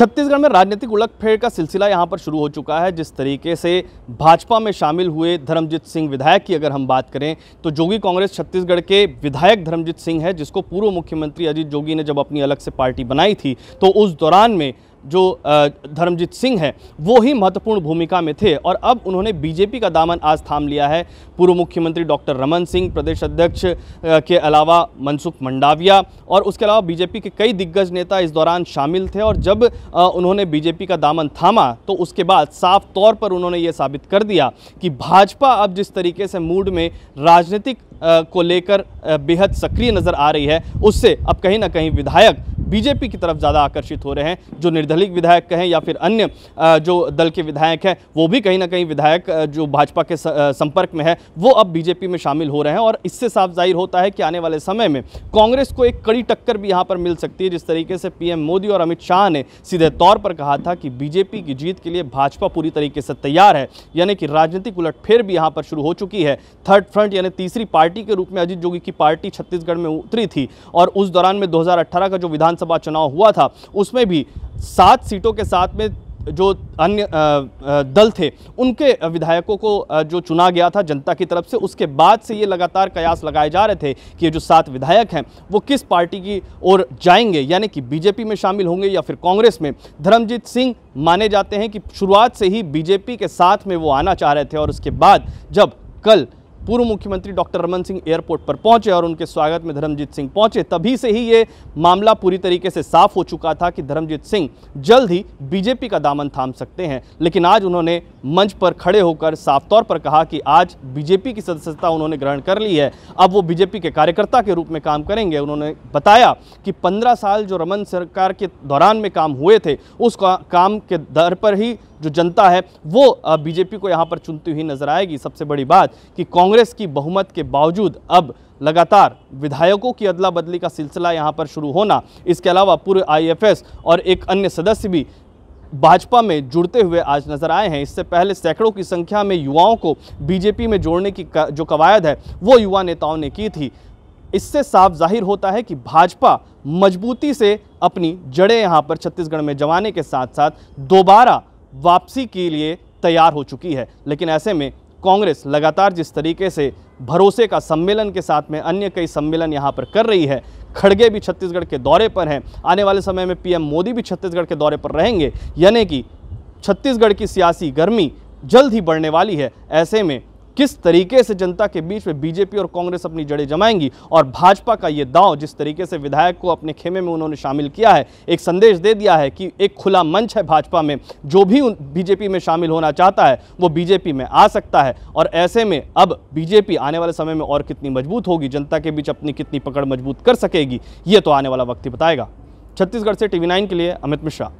छत्तीसगढ़ में राजनीतिक उलटफेड़ का सिलसिला यहाँ पर शुरू हो चुका है जिस तरीके से भाजपा में शामिल हुए धर्मजीत सिंह विधायक की अगर हम बात करें तो जोगी कांग्रेस छत्तीसगढ़ के विधायक धर्मजीत सिंह है जिसको पूर्व मुख्यमंत्री अजीत जोगी ने जब अपनी अलग से पार्टी बनाई थी तो उस दौरान में जो धर्मजीत सिंह हैं वो ही महत्वपूर्ण भूमिका में थे और अब उन्होंने बीजेपी का दामन आज थाम लिया है पूर्व मुख्यमंत्री डॉक्टर रमन सिंह प्रदेश अध्यक्ष के अलावा मनसुख मंडाविया और उसके अलावा बीजेपी के कई दिग्गज नेता इस दौरान शामिल थे और जब उन्होंने बीजेपी का दामन थामा तो उसके बाद साफ तौर पर उन्होंने ये साबित कर दिया कि भाजपा अब जिस तरीके से मूड में राजनीतिक को लेकर बेहद सक्रिय नज़र आ रही है उससे अब कहीं ना कहीं विधायक बीजेपी की तरफ ज़्यादा आकर्षित हो रहे हैं जो निर्दलीय विधायक कहें या फिर अन्य जो दल के विधायक हैं वो भी कहीं ना कहीं विधायक जो भाजपा के संपर्क में है वो अब बीजेपी में शामिल हो रहे हैं और इससे साफ जाहिर होता है कि आने वाले समय में कांग्रेस को एक कड़ी टक्कर भी यहाँ पर मिल सकती है जिस तरीके से पीएम मोदी और अमित शाह ने सीधे तौर पर कहा था कि बीजेपी की जीत के लिए भाजपा पूरी तरीके से तैयार है यानी कि राजनीतिक उलट फिर भी यहाँ पर शुरू हो चुकी है थर्ड फ्रंट यानी तीसरी पार्टी के रूप में अजीत जोगी की पार्टी छत्तीसगढ़ में उतरी थी और उस दौरान में दो का जो विधान विधानसभा चुनाव हुआ था उसमें भी सात सीटों के साथ में जो अन्य दल थे उनके विधायकों को जो चुना गया था जनता की तरफ से उसके बाद से ये लगातार कयास लगाए जा रहे थे कि ये जो सात विधायक हैं वो किस पार्टी की ओर जाएंगे यानी कि बीजेपी में शामिल होंगे या फिर कांग्रेस में धर्मजीत सिंह माने जाते हैं कि शुरुआत से ही बीजेपी के साथ में वो आना चाह रहे थे और उसके बाद जब कल पूर्व मुख्यमंत्री डॉक्टर रमन सिंह एयरपोर्ट पर पहुंचे और उनके स्वागत में धर्मजीत सिंह पहुंचे तभी से ही ये मामला पूरी तरीके से साफ हो चुका था कि धर्मजीत सिंह जल्द ही बीजेपी का दामन थाम सकते हैं लेकिन आज उन्होंने मंच पर खड़े होकर साफ तौर पर कहा कि आज बीजेपी की सदस्यता उन्होंने ग्रहण कर ली है अब वो बीजेपी के कार्यकर्ता के रूप में काम करेंगे उन्होंने बताया कि पंद्रह साल जो रमन सरकार के दौरान में काम हुए थे उस काम के दर पर ही जो जनता है वो बीजेपी को यहाँ पर चुनती हुई नजर आएगी सबसे बड़ी बात कि कांग्रेस कांग्रेस की बहुमत के बावजूद अब लगातार विधायकों की अदला बदली का सिलसिला यहाँ पर शुरू होना इसके अलावा पूर्व आईएफएस और एक अन्य सदस्य भी भाजपा में जुड़ते हुए आज नजर आए हैं इससे पहले सैकड़ों की संख्या में युवाओं को बीजेपी में जोड़ने की जो कवायद है वो युवा नेताओं ने की थी इससे साफ जाहिर होता है कि भाजपा मजबूती से अपनी जड़ें यहाँ पर छत्तीसगढ़ में जमाने के साथ साथ दोबारा वापसी के लिए तैयार हो चुकी है लेकिन ऐसे में कांग्रेस लगातार जिस तरीके से भरोसे का सम्मेलन के साथ में अन्य कई सम्मेलन यहाँ पर कर रही है खड़गे भी छत्तीसगढ़ के दौरे पर हैं आने वाले समय में पीएम मोदी भी छत्तीसगढ़ के दौरे पर रहेंगे यानी कि छत्तीसगढ़ की सियासी गर्मी जल्द ही बढ़ने वाली है ऐसे में किस तरीके से जनता के बीच में बीजेपी और कांग्रेस अपनी जड़ें जमाएंगी और भाजपा का ये दाव जिस तरीके से विधायक को अपने खेमे में उन्होंने शामिल किया है एक संदेश दे दिया है कि एक खुला मंच है भाजपा में जो भी बीजेपी में शामिल होना चाहता है वो बीजेपी में आ सकता है और ऐसे में अब बीजेपी आने वाले समय में और कितनी मजबूत होगी जनता के बीच अपनी कितनी पकड़ मजबूत कर सकेगी ये तो आने वाला वक्त ही बताएगा छत्तीसगढ़ से टीवी नाइन के लिए अमित मिश्रा